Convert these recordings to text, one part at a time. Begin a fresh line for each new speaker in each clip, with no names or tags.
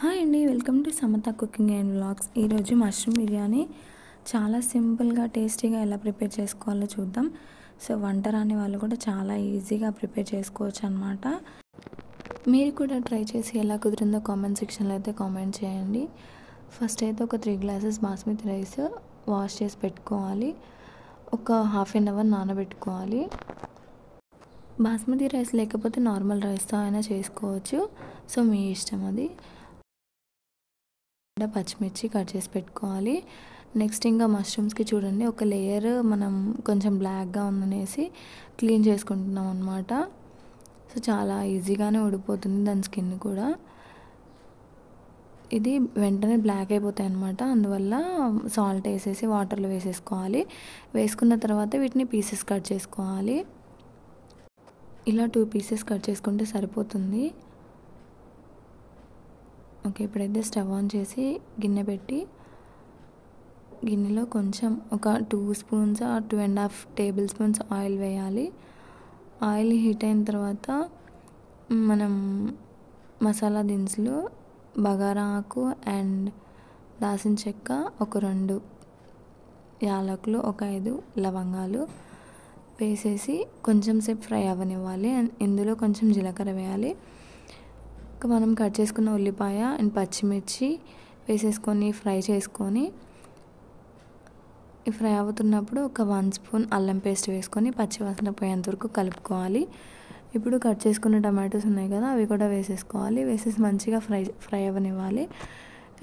hi అండి welcome to Samatha cooking and vlogs ఈరోజు mushroom biryani చాలా సింపుల్గా టేస్టీగా ఎలా ప్రిపేర్ చేసుకోవాలో చూద్దాం సో వంట రాని వాళ్ళు కూడా చాలా ఈజీగా ప్రిపేర్ చేసుకోవచ్చు అనమాట మీరు కూడా ట్రై చేసి ఎలా కుదిరిందో కామెంట్ సెక్షన్లో అయితే కామెంట్ చేయండి ఫస్ట్ అయితే ఒక three glasses basmati rice wash చేసి పెట్టుకోవాలి ఒక హాఫ్ అన్ అవర్ నానబెట్టుకోవాలి బాస్మతి రైస్ లేకపోతే నార్మల్ రైస్తో అయినా చేసుకోవచ్చు సో మీ ఇష్టం అది పచ్చిమిర్చి కట్ చేసి పెట్టుకోవాలి నెక్స్ట్ ఇంకా మష్రూమ్స్కి చూడండి ఒక లేయర్ మనం కొంచెం బ్లాక్గా ఉందనేసి క్లీన్ చేసుకుంటున్నాం అనమాట సో చాలా ఈజీగానే ఊడిపోతుంది దాని స్కిన్ కూడా ఇది వెంటనే బ్లాక్ అయిపోతాయి అనమాట అందువల్ల సాల్ట్ వేసేసి వాటర్లో వేసేసుకోవాలి వేసుకున్న తర్వాత వీటిని పీసెస్ కట్ చేసుకోవాలి ఇలా టూ పీసెస్ కట్ చేసుకుంటే సరిపోతుంది ఓకే ఇప్పుడైతే స్టవ్ ఆన్ చేసి గిన్నె పెట్టి గిన్నెలో కొంచెం ఒక two spoons two and half tablespoons oil వేయాలి ఆయిల్ హీట్ అయిన తర్వాత మనం మసాలా దినుసులు బగారా ఆకు అండ్ దాసిన చెక్క ఒక రెండు యాలకులు ఒక ఐదు లవంగాలు వేసేసి కొంచెం సేపు ఫ్రై అవ్వనివ్వాలి అండ్ ఇందులో కొంచెం జీలకర్ర వేయాలి మనం కట్ చేసుకున్న ఉల్లిపాయ అండ్ పచ్చిమిర్చి వేసేసుకొని ఫ్రై చేసుకొని ఫ్రై అవుతున్నప్పుడు ఒక వన్ స్పూన్ అల్లం పేస్ట్ వేసుకొని పచ్చివాసన పోయేంత వరకు కలుపుకోవాలి ఇప్పుడు కట్ చేసుకున్న టమాటోస్ ఉన్నాయి కదా అవి కూడా వేసేసుకోవాలి వేసేసి మంచిగా ఫ్రై ఫ్రై అవ్వనివ్వాలి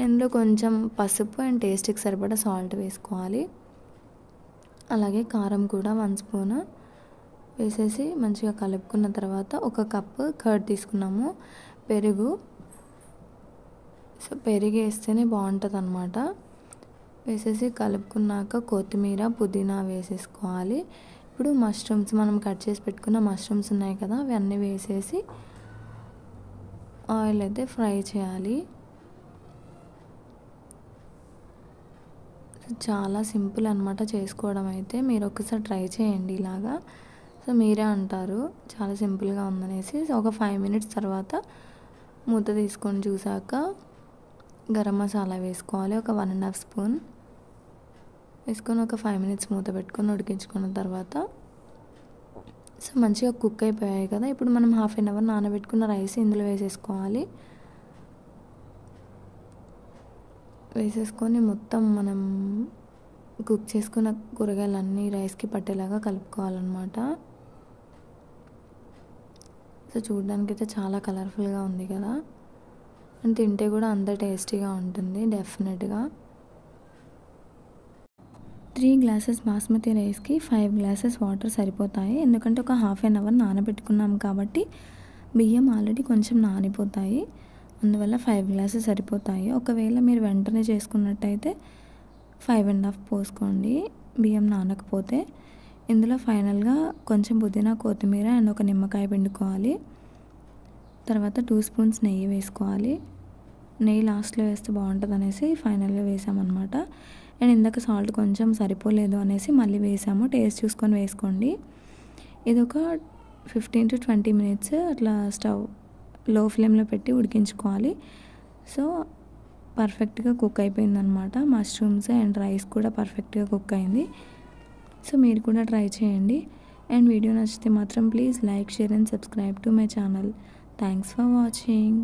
ఇందులో కొంచెం పసుపు అండ్ టేస్ట్కి సరిపడా సాల్ట్ వేసుకోవాలి అలాగే కారం కూడా వన్ స్పూన్ వేసేసి మంచిగా కలుపుకున్న తర్వాత ఒక కప్పు కర్డ్ తీసుకున్నాము పెరుగు సో పెరుగు వేస్తేనే బాగుంటుంది అనమాట వేసేసి కలుపుకున్నాక కొత్తిమీర పుదీనా వేసేసుకోవాలి ఇప్పుడు మష్రూమ్స్ మనం కట్ చేసి పెట్టుకున్న మష్రూమ్స్ ఉన్నాయి కదా అవన్నీ వేసేసి ఆయిల్ అయితే ఫ్రై చేయాలి చాలా సింపుల్ అనమాట చేసుకోవడం అయితే మీరు ఒకసారి ట్రై చేయండి ఇలాగా సో మీరే అంటారు చాలా సింపుల్గా ఉందనేసి ఒక ఫైవ్ మినిట్స్ తర్వాత మూత తీసుకొని చూసాక గరం మసాలా వేసుకోవాలి ఒక వన్ అండ్ హాఫ్ స్పూన్ వేసుకొని ఒక ఫైవ్ మినిట్స్ మూత పెట్టుకొని ఉడికించుకున్న తర్వాత సో మంచిగా కుక్ అయిపోయాయి కదా ఇప్పుడు మనం హాఫ్ అన్ అవర్ నానబెట్టుకున్న రైస్ ఇందులో వేసేసుకోవాలి వేసేసుకొని మొత్తం మనం కుక్ చేసుకున్న కూరగాయలన్నీ రైస్కి పట్టేలాగా కలుపుకోవాలన్నమాట సో చూడడానికి అయితే చాలా కలర్ఫుల్గా ఉంది కదా అండ్ తింటే కూడా అంత టేస్టీగా ఉంటుంది డెఫినెట్గా త్రీ గ్లాసెస్ బాస్మతి రైస్కి ఫైవ్ గ్లాసెస్ వాటర్ సరిపోతాయి ఎందుకంటే ఒక హాఫ్ అన్ అవర్ నానబెట్టుకున్నాం కాబట్టి బియ్యం ఆల్రెడీ కొంచెం నానిపోతాయి అందువల్ల ఫైవ్ గ్లాసెస్ సరిపోతాయి ఒకవేళ మీరు వెంటనే చేసుకున్నట్టయితే ఫైవ్ అండ్ హాఫ్ పోసుకోండి బియ్యం నానకపోతే ఇందులో ఫైనల్గా కొంచెం పుదీనా కొత్తిమీర అండ్ ఒక నిమ్మకాయ పిండుకోవాలి తర్వాత టూ స్పూన్స్ నెయ్యి వేసుకోవాలి నెయ్యి లాస్ట్లో వేస్తే బాగుంటుంది అనేసి ఫైనల్గా వేసామన్నమాట అండ్ ఇందాక సాల్ట్ కొంచెం సరిపోలేదు అనేసి మళ్ళీ వేసాము టేస్ట్ చూసుకొని వేసుకోండి ఇది ఒక ఫిఫ్టీన్ టు ట్వంటీ మినిట్స్ అట్లా స్టవ్ లో ఫ్లేమ్లో పెట్టి ఉడికించుకోవాలి సో పర్ఫెక్ట్గా కుక్ అయిపోయిందనమాట మష్రూమ్స్ అండ్ రైస్ కూడా పర్ఫెక్ట్గా కుక్ అయింది సో మీరు కూడా ట్రై చేయండి అండ్ వీడియో నచ్చితే మాత్రం please like share and subscribe to my channel thanks for watching